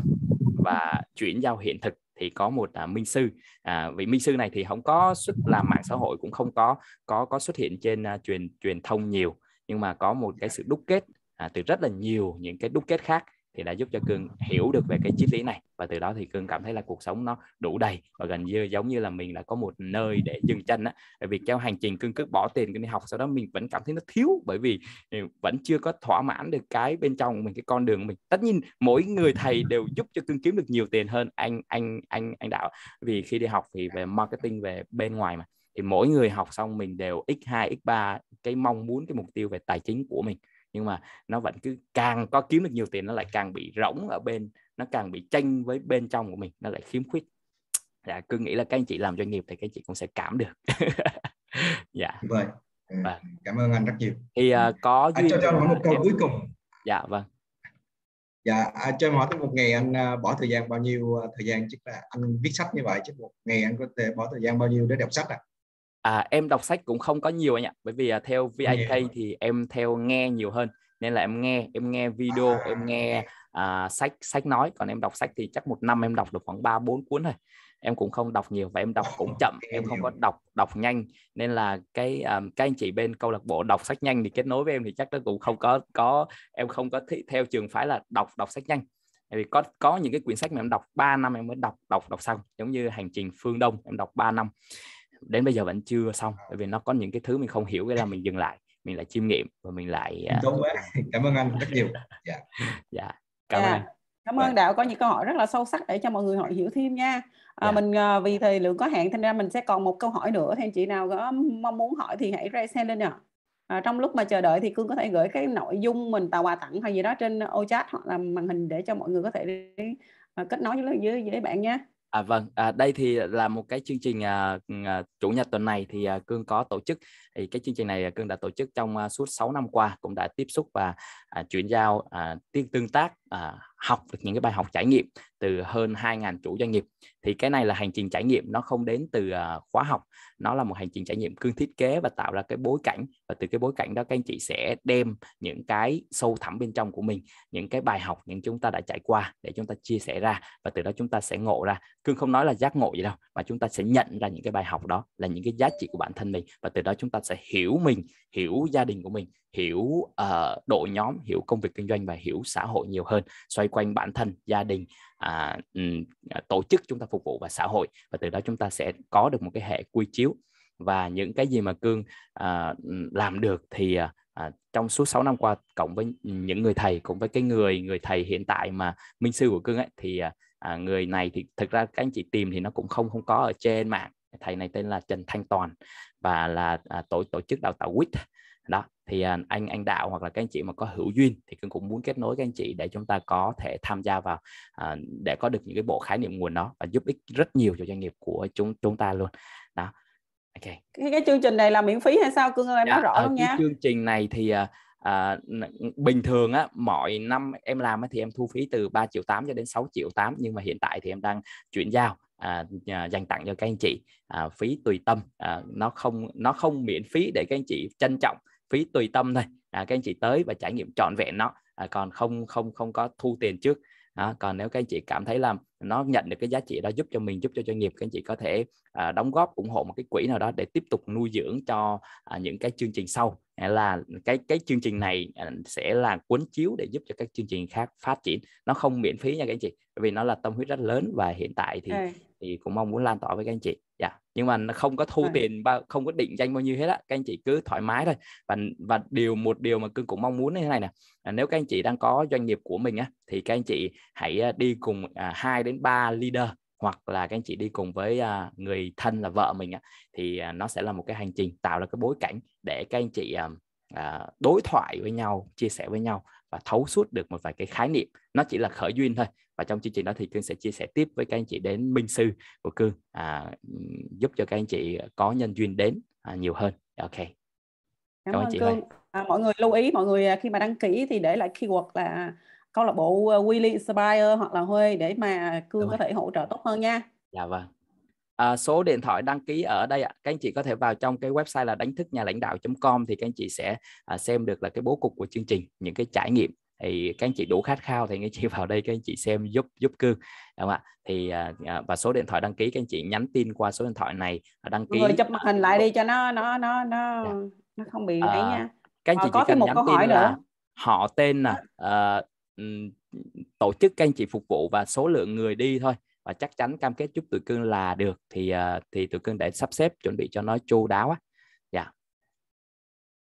và chuyển giao hiện thực thì có một à, minh sư à, vị minh sư này thì không có xuất làm mạng xã hội cũng không có có có xuất hiện trên à, truyền truyền thông nhiều nhưng mà có một cái sự đúc kết à, từ rất là nhiều những cái đúc kết khác thì đã giúp cho cương hiểu được về cái triết lý này và từ đó thì cương cảm thấy là cuộc sống nó đủ đầy và gần như giống như là mình đã có một nơi để dừng chân á bởi vì theo hành trình cương cứ bỏ tiền cương đi học sau đó mình vẫn cảm thấy nó thiếu bởi vì ừ, vẫn chưa có thỏa mãn được cái bên trong của mình cái con đường của mình tất nhiên mỗi người thầy đều giúp cho cương kiếm được nhiều tiền hơn anh anh anh anh đạo vì khi đi học thì về marketing về bên ngoài mà thì mỗi người học xong mình đều x2 x3 cái mong muốn cái mục tiêu về tài chính của mình nhưng mà nó vẫn cứ càng có kiếm được nhiều tiền nó lại càng bị rỗng ở bên nó càng bị tranh với bên trong của mình nó lại khiếm khuyết dạ cứ nghĩ là các anh chị làm doanh nghiệp thì các anh chị cũng sẽ cảm được *laughs* dạ vâng vâng. cảm ơn anh rất nhiều thì uh, có anh à, cho cho hỏi một câu cuối cùng dạ vâng dạ à, cho em hỏi tới một ngày anh bỏ thời gian bao nhiêu thời gian chứ là anh viết sách như vậy chứ một ngày anh có thể bỏ thời gian bao nhiêu để đọc sách ạ à? à, em đọc sách cũng không có nhiều anh ạ bởi vì à, theo VIK yeah. thì em theo nghe nhiều hơn nên là em nghe em nghe video à. em nghe à, sách sách nói còn em đọc sách thì chắc một năm em đọc được khoảng ba bốn cuốn thôi em cũng không đọc nhiều và em đọc cũng chậm em không có đọc đọc nhanh nên là cái um, các anh chị bên câu lạc bộ đọc sách nhanh thì kết nối với em thì chắc nó cũng không có có em không có th- theo trường phái là đọc đọc sách nhanh vì có có những cái quyển sách mà em đọc 3 năm em mới đọc đọc đọc xong giống như hành trình phương đông em đọc 3 năm đến bây giờ vẫn chưa xong bởi à. vì nó có những cái thứ mình không hiểu cái là mình dừng lại mình lại chiêm nghiệm và mình lại uh... tốt à, *laughs* cảm ơn anh rất nhiều *laughs* dạ dạ cảm ơn à, anh cảm dạ. ơn đạo có những câu hỏi rất là sâu sắc để cho mọi người hỏi hiểu thêm nha à, yeah. Dạ. mình à, vì thời lượng có hạn nên ra mình sẽ còn một câu hỏi nữa thì chị nào có mong muốn hỏi thì hãy raise hand lên ạ à. trong lúc mà chờ đợi thì cương có thể gửi cái nội dung mình tạo quà tặng hay gì đó trên ô chat hoặc là màn hình để cho mọi người có thể kết nối với với, với bạn nhé À vâng, à, đây thì là một cái chương trình à, à, chủ nhật tuần này thì à, cương có tổ chức thì cái chương trình này à, cương đã tổ chức trong à, suốt 6 năm qua cũng đã tiếp xúc và à, chuyển giao à, tương tương tác à, học được những cái bài học trải nghiệm từ hơn 2.000 chủ doanh nghiệp thì cái này là hành trình trải nghiệm nó không đến từ à, khóa học nó là một hành trình trải nghiệm cương thiết kế và tạo ra cái bối cảnh và từ cái bối cảnh đó các anh chị sẽ đem những cái sâu thẳm bên trong của mình những cái bài học những chúng ta đã trải qua để chúng ta chia sẻ ra và từ đó chúng ta sẽ ngộ ra cương không nói là giác ngộ gì đâu mà chúng ta sẽ nhận ra những cái bài học đó là những cái giá trị của bản thân mình và từ đó chúng ta sẽ hiểu mình hiểu gia đình của mình hiểu uh, đội nhóm hiểu công việc kinh doanh và hiểu xã hội nhiều hơn xoay quanh bản thân gia đình à, à, tổ chức chúng ta phục vụ và xã hội và từ đó chúng ta sẽ có được một cái hệ quy chiếu và những cái gì mà cương à, làm được thì à, à trong suốt 6 năm qua cộng với những người thầy cũng với cái người người thầy hiện tại mà minh sư của cương ấy thì à, à, người này thì thực ra các anh chị tìm thì nó cũng không không có ở trên mạng thầy này tên là Trần Thanh Toàn và là à, tổ tổ chức đào tạo WIT đó thì à, anh anh đạo hoặc là các anh chị mà có hữu duyên thì cưng cũng muốn kết nối các anh chị để chúng ta có thể tham gia vào à, để có được những cái bộ khái niệm nguồn đó và giúp ích rất nhiều cho doanh nghiệp của chúng chúng ta luôn đó ok cái, cái chương trình này là miễn phí hay sao cưng ơi em dạ, nói rõ luôn ờ, nha chương trình này thì À, à bình thường á mọi năm em làm á, thì em thu phí từ 3 triệu 8 cho đến 6 triệu 8 nhưng mà hiện tại thì em đang chuyển giao à, dành tặng cho các anh chị à, phí tùy tâm à, nó không nó không miễn phí để các anh chị trân trọng phí tùy tâm thôi à, các anh chị tới và trải nghiệm trọn vẹn nó à, còn không không không có thu tiền trước à, còn nếu các anh chị cảm thấy là nó nhận được cái giá trị đó giúp cho mình giúp cho doanh nghiệp các anh chị có thể à, đóng góp ủng hộ một cái quỹ nào đó để tiếp tục nuôi dưỡng cho à, những cái chương trình sau à, là cái cái chương trình này à, sẽ là cuốn chiếu để giúp cho các chương trình khác phát triển nó không miễn phí nha các anh chị vì nó là tâm huyết rất lớn và hiện tại thì thì cũng mong muốn lan tỏa với các anh chị dạ yeah. nhưng mà nó không có thu à. tiền bao không có định danh bao nhiêu hết á các anh chị cứ thoải mái thôi và và điều một điều mà cương cũng mong muốn như thế này nè à, nếu các anh chị đang có doanh nghiệp của mình á thì các anh chị hãy à, đi cùng à, hai à, đến 3 leader hoặc là các anh chị đi cùng với à, người thân là vợ mình á thì à, nó sẽ là một cái hành trình tạo ra cái bối cảnh để các anh chị à, à, đối thoại với nhau chia sẻ với nhau và thấu suốt được một vài cái khái niệm nó chỉ là khởi duyên thôi và trong chương trình đó thì cương sẽ chia sẻ tiếp với các anh chị đến minh sư của cương à, giúp cho các anh chị có nhân duyên đến à, nhiều hơn ok cảm, cảm ơn chị cương à, mọi người lưu ý mọi người à, khi mà đăng ký thì để lại keyword là câu lạc bộ à, Willy Inspire hoặc là Huê để mà cương Đúng có rồi. thể hỗ trợ tốt hơn nha dạ vâng à, số điện thoại đăng ký ở đây ạ các anh chị có thể vào trong cái website là đánh thức nhà lãnh đạo.com thì các anh chị sẽ à, xem được là cái bố cục của chương trình những cái trải nghiệm thì các anh chị đủ khát khao thì các anh chị *laughs* vào đây các anh chị xem giúp giúp cương đúng không ạ thì à, à, và số điện thoại đăng ký các anh chị nhắn tin qua số điện thoại này à, đăng ký người chụp màn hình lại đi cho nó nó nó nó yeah. Dạ. nó không bị ấy à, nha các anh ờ, chị à, có chỉ cần một nhắn câu tin hỏi là nữa. họ tên là à, ờ, tổ chức các anh chị phục vụ và số lượng người đi thôi và chắc chắn cam kết giúp tụi cưng là được thì ờ, thì tụi cưng để sắp xếp chuẩn bị cho nó chu đáo á dạ yeah.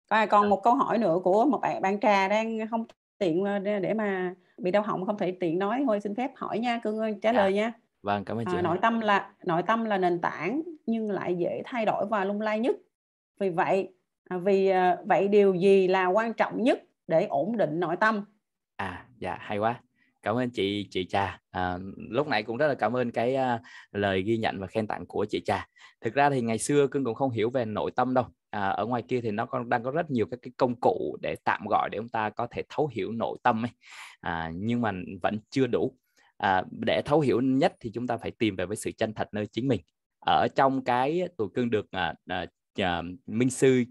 À, còn dạ. một câu hỏi nữa của một bạn bạn trà đang không tiện ờ, để mà bị đau họng không thể tiện nói thôi xin phép hỏi nha cưng ơi trả dạ. lời nha vâng cảm ơn chị à, nội tâm là nội tâm là nền tảng nhưng lại dễ thay đổi và lung lay nhất vì vậy à, vì ờ, vậy điều gì là quan trọng nhất để ổn định nội tâm à dạ hay quá cảm ơn chị chị trà à, lúc nãy cũng rất là cảm ơn cái uh, lời ghi nhận và khen tặng của chị trà thực ra thì ngày xưa cưng cũng không hiểu về nội tâm đâu à, ở ngoài kia thì nó còn đang có rất nhiều các cái công cụ để tạm gọi để chúng ta có thể thấu hiểu nội tâm ấy à, nhưng mà vẫn chưa đủ à, để thấu hiểu nhất thì chúng ta phải tìm về với sự chân thật nơi chính mình ở trong cái tụi cưng được à, à, à minh sư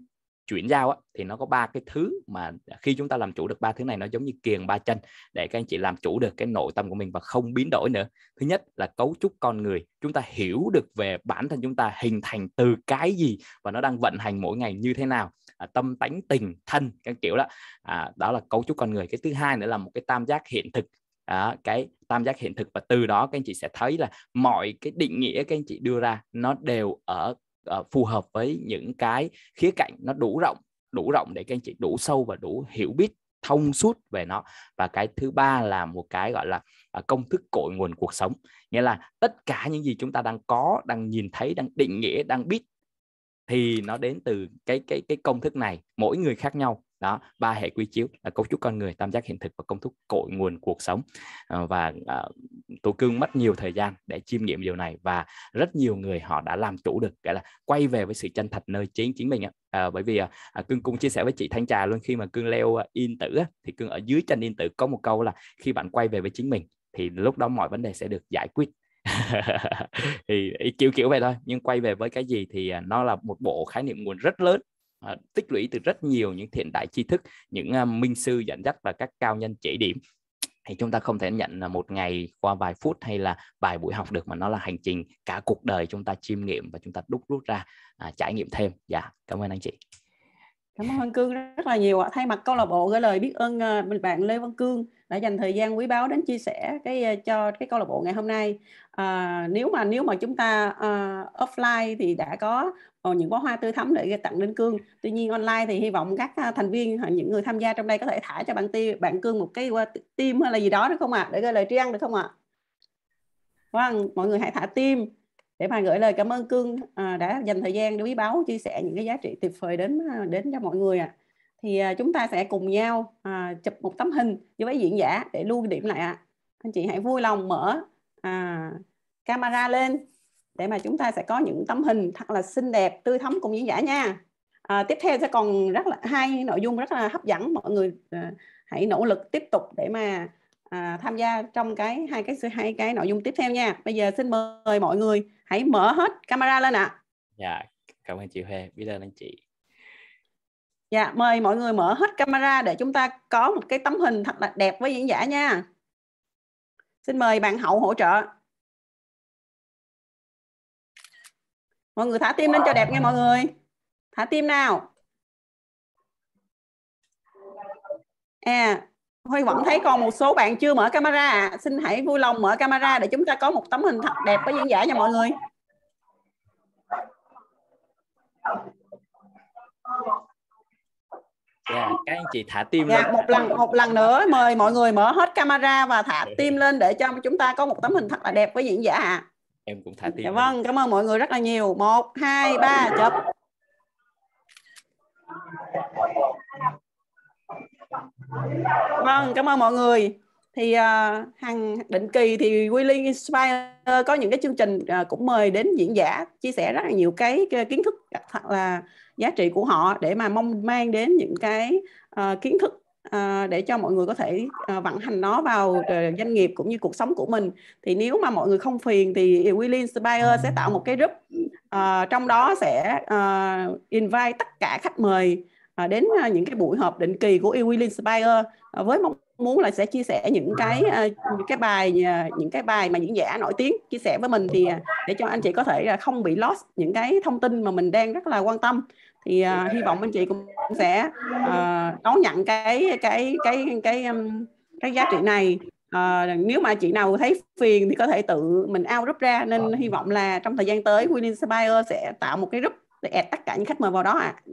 chuyển giao á, thì nó có ba cái thứ mà khi chúng ta làm chủ được ba thứ này nó giống như kiềng ba chân để các anh chị làm chủ được cái nội tâm của mình và không biến đổi nữa thứ nhất là cấu trúc con người chúng ta hiểu được về bản thân chúng ta hình thành từ cái gì và nó đang vận hành mỗi ngày như thế nào à, tâm tánh tình thân các kiểu đó à, đó là cấu trúc con người cái thứ hai nữa là một cái tam giác hiện thực à, cái tam giác hiện thực và từ đó các anh chị sẽ thấy là mọi cái định nghĩa các anh chị đưa ra nó đều ở uh, phù hợp với những cái khía cạnh nó đủ rộng đủ rộng để các anh chị đủ sâu và đủ hiểu biết thông suốt về nó và cái thứ ba là một cái gọi là à, công thức cội nguồn cuộc sống nghĩa là tất cả những gì chúng ta đang có đang nhìn thấy đang định nghĩa đang biết thì nó đến từ cái cái cái công thức này mỗi người khác nhau đó ba hệ quy chiếu là cấu trúc con người tam giác hiện thực và công thức cội nguồn cuộc sống ờ, và à, ờ, tổ cương mất nhiều thời gian để chiêm nghiệm điều này và rất nhiều người họ đã làm chủ được cái là quay về với sự chân thật nơi chính chính mình à, bởi vì à, cương cũng chia sẻ với chị thanh trà luôn khi mà cương leo in tử thì cương ở dưới chân in tử có một câu là khi bạn quay về với chính mình thì lúc đó mọi vấn đề sẽ được giải quyết *laughs* thì kiểu kiểu vậy thôi nhưng quay về với cái gì thì nó là một bộ khái niệm nguồn rất lớn Ờ, tích lũy từ rất nhiều những thiện đại tri thức những ờ, minh sư dẫn dắt và các cao nhân chỉ điểm thì chúng ta không thể nhận là một ngày qua vài phút hay là vài buổi học được mà nó là hành trình cả cuộc đời chúng ta chiêm nghiệm và chúng ta đúc rút ra à, trải nghiệm thêm dạ cảm ơn anh chị cảm ơn cương rất là nhiều ạ thay mặt câu lạc bộ gửi lời biết ơn ờ, bạn lê văn cương đã dành thời gian quý báu đến chia sẻ cái cho cái câu lạc bộ ngày hôm nay à, nếu mà nếu mà chúng ta uh, offline thì đã có những bó hoa tươi thắm để tặng đến cương tuy nhiên online thì hy vọng các à, thành viên hoặc à, những người tham gia trong đây có thể thả cho bạn tiêu bạn cương một cái à, tim hay là gì đó được không ạ à? để gửi lời tri ân được không ạ à? vâng mọi người hãy thả tim để mà gửi lời cảm ơn cương đã dành thời gian để quý báo chia sẻ những cái giá trị tuyệt vời đến đến cho mọi người ạ à. thì chúng ta sẽ cùng nhau chụp một tấm hình với diễn giả để lưu điểm lại ạ anh chị hãy vui lòng mở camera lên để mà chúng ta sẽ có những tấm hình thật là xinh đẹp tươi thắm cùng diễn giả nha à, tiếp theo sẽ còn rất là hai nội dung rất là hấp dẫn mọi người à, hãy nỗ lực tiếp tục để mà à, tham gia trong cái hai cái hai cái nội dung tiếp theo nha bây giờ xin mời mọi người hãy mở hết camera lên ạ à. dạ cảm ơn chị Huê biết ơn anh chị dạ mời mọi người mở hết camera để chúng ta có một cái tấm hình thật là đẹp với diễn giả nha xin mời bạn hậu hỗ trợ mọi người thả tim lên cho đẹp nghe mọi người thả tim nào à Huy vẫn thấy còn một số bạn chưa mở camera à. Xin hãy vui lòng mở camera để chúng ta có một tấm hình thật đẹp với diễn giả nha mọi người. Yeah, dạ, các anh chị thả tim yeah, dạ, lên. một lần một lần nữa mời mọi người mở hết camera và thả dạ. tim lên để cho chúng ta có một tấm hình thật là đẹp với diễn giả ạ. À em cũng thả dạ tim dạ vâng cảm ơn mọi người rất là nhiều một hai ba chụp vâng cảm ơn mọi người thì uh, à, hàng định kỳ thì Willing Inspire có những cái chương trình uh, cũng mời đến diễn giả chia sẻ rất là nhiều cái, cái kiến thức hoặc là giá trị của họ để mà mong mang đến những cái uh, kiến thức Ờ, để cho mọi người có thể ờ, vận hành nó vào ờ, doanh nghiệp cũng như cuộc sống của mình thì nếu mà mọi người không phiền thì Will Inspire sẽ tạo một cái group trong đó sẽ invite tất cả khách mời đến những cái buổi họp định kỳ của Will Inspire với mong muốn là sẽ chia sẻ những cái những cái bài những cái bài mà diễn giả nổi tiếng chia sẻ với mình thì để cho anh chị có thể không bị lost những cái thông tin mà mình đang rất là quan tâm thì uh, hy vọng anh chị cũng sẽ uh, đón nhận cái cái cái cái um, cái giá trị này à, nếu mà chị nào thấy phiền thì có thể tự mình out group ra nên ờ. hy vọng là trong thời gian tới Win Inspire sẽ tạo một cái group để add tất cả những khách mời vào đó ạ à.